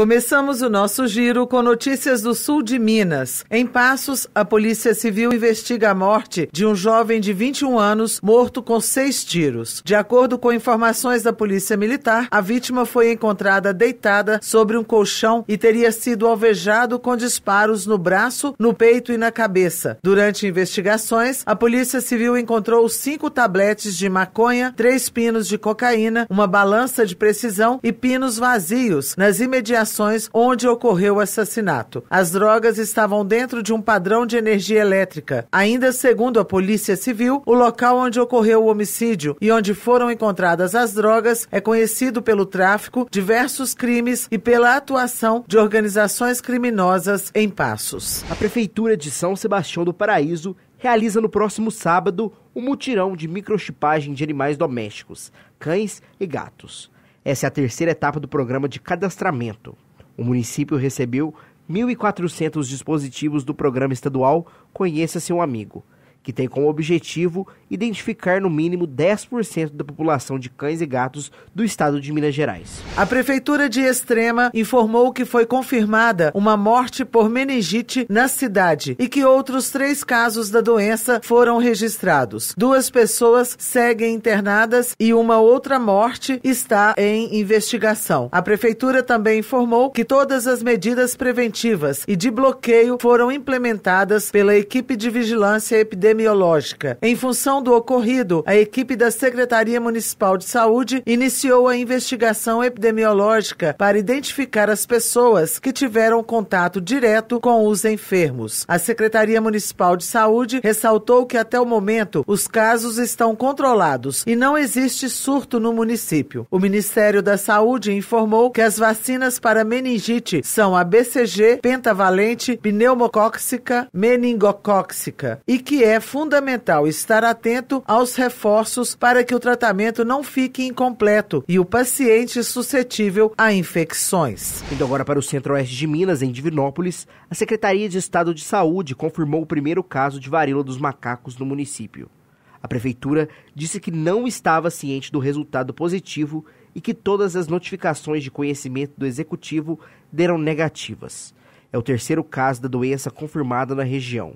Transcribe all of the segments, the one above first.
Começamos o nosso giro com notícias do sul de Minas. Em Passos, a Polícia Civil investiga a morte de um jovem de 21 anos morto com seis tiros. De acordo com informações da Polícia Militar, a vítima foi encontrada deitada sobre um colchão e teria sido alvejado com disparos no braço, no peito e na cabeça. Durante investigações, a Polícia Civil encontrou cinco tabletes de maconha, três pinos de cocaína, uma balança de precisão e pinos vazios nas imediações instalações onde ocorreu o assassinato. As drogas estavam dentro de um padrão de energia elétrica. Ainda segundo a Polícia Civil, o local onde ocorreu o homicídio e onde foram encontradas as drogas é conhecido pelo tráfico, diversos crimes e pela atuação de organizações criminosas em Passos. A Prefeitura de São Sebastião do Paraíso realiza no próximo sábado um mutirão de microchipagem de animais domésticos, cães e gatos. Essa é a terceira etapa do programa de cadastramento. O município recebeu 1.400 dispositivos do programa estadual Conheça Seu Amigo, que tem como objetivo identificar no mínimo 10% da população de cães e gatos do estado de Minas Gerais. A prefeitura de Extrema informou que foi confirmada uma morte por meningite na cidade e que outros três casos da doença foram registrados. Duas pessoas seguem internadas e uma outra morte está em investigação. A prefeitura também informou que todas as medidas preventivas e de bloqueio foram implementadas pela equipe de vigilância epidemiológica epidemiológica. Em função do ocorrido, a equipe da Secretaria Municipal de Saúde iniciou a investigação epidemiológica para identificar as pessoas que tiveram contato direto com os enfermos. A Secretaria Municipal de Saúde ressaltou que até o momento os casos estão controlados e não existe surto no município. O Ministério da Saúde informou que as vacinas para meningite são a BCG, pentavalente, pneumocóxica, meningocóxica e que é é fundamental estar atento aos reforços para que o tratamento não fique incompleto e o paciente suscetível a infecções. Indo agora para o centro-oeste de Minas, em Divinópolis, a Secretaria de Estado de Saúde confirmou o primeiro caso de varíola dos macacos no município. A prefeitura disse que não estava ciente do resultado positivo e que todas as notificações de conhecimento do executivo deram negativas. É o terceiro caso da doença confirmada na região.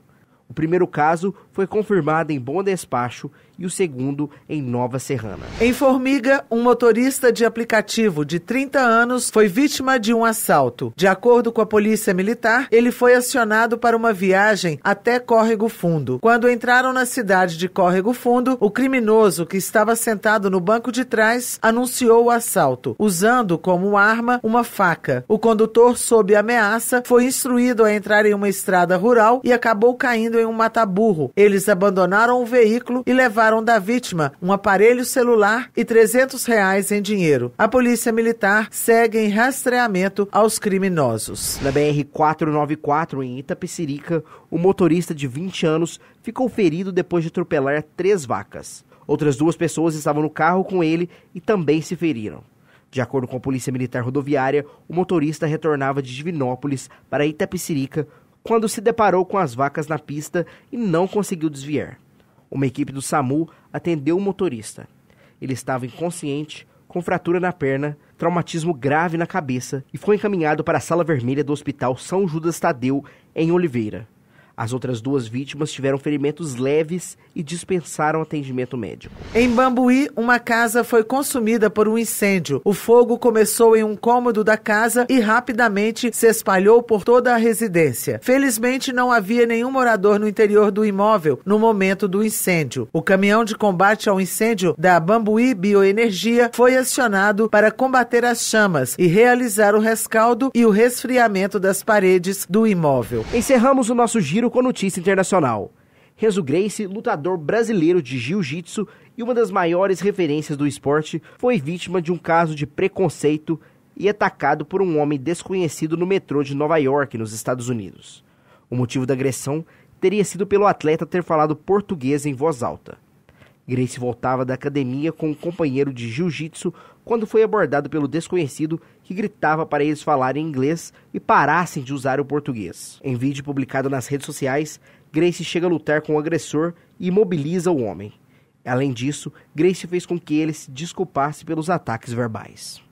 O primeiro caso foi confirmado em bom despacho e o segundo em Nova Serrana. Em Formiga, um motorista de aplicativo de 30 anos foi vítima de um assalto. De acordo com a Polícia Militar, ele foi acionado para uma viagem até Córrego Fundo. Quando entraram na cidade de Córrego Fundo, o criminoso que estava sentado no banco de trás anunciou o assalto, usando como arma uma faca. O condutor, sob ameaça, foi instruído a entrar em uma estrada rural e acabou caindo em um mataburro. Eles abandonaram o veículo e levaram levaram da vítima um aparelho celular e 300 reais em dinheiro. A polícia militar segue em rastreamento aos criminosos. Na BR-494, em Itapecerica, o um motorista de 20 anos ficou ferido depois de atropelar três vacas. Outras duas pessoas estavam no carro com ele e também se feriram. De acordo com a Polícia Militar Rodoviária, o motorista retornava de Divinópolis para Itapecerica quando se deparou com as vacas na pista e não conseguiu desviar. Uma equipe do SAMU atendeu o motorista. Ele estava inconsciente, com fratura na perna, traumatismo grave na cabeça e foi encaminhado para a sala vermelha do Hospital São Judas Tadeu, em Oliveira. As outras duas vítimas tiveram ferimentos leves e dispensaram atendimento médico. Em Bambuí, uma casa foi consumida por um incêndio. O fogo começou em um cômodo da casa e rapidamente se espalhou por toda a residência. Felizmente, não havia nenhum morador no interior do imóvel no momento do incêndio. O caminhão de combate ao incêndio da Bambuí Bioenergia foi acionado para combater as chamas e realizar o rescaldo e o resfriamento das paredes do imóvel. Encerramos o nosso giro Giro com notícia internacional. Renzo Gracie, lutador brasileiro de jiu-jitsu e uma das maiores referências do esporte, foi vítima de um caso de preconceito e atacado por um homem desconhecido no metrô de Nova York, nos Estados Unidos. O motivo da agressão teria sido pelo atleta ter falado português em voz alta. Grace voltava da academia com um companheiro de jiu-jitsu quando foi abordado pelo desconhecido que gritava para eles falarem inglês e parassem de usar o português. Em vídeo publicado nas redes sociais, Grace chega a lutar com o agressor e imobiliza o homem. Além disso, Grace fez com que ele se desculpasse pelos ataques verbais.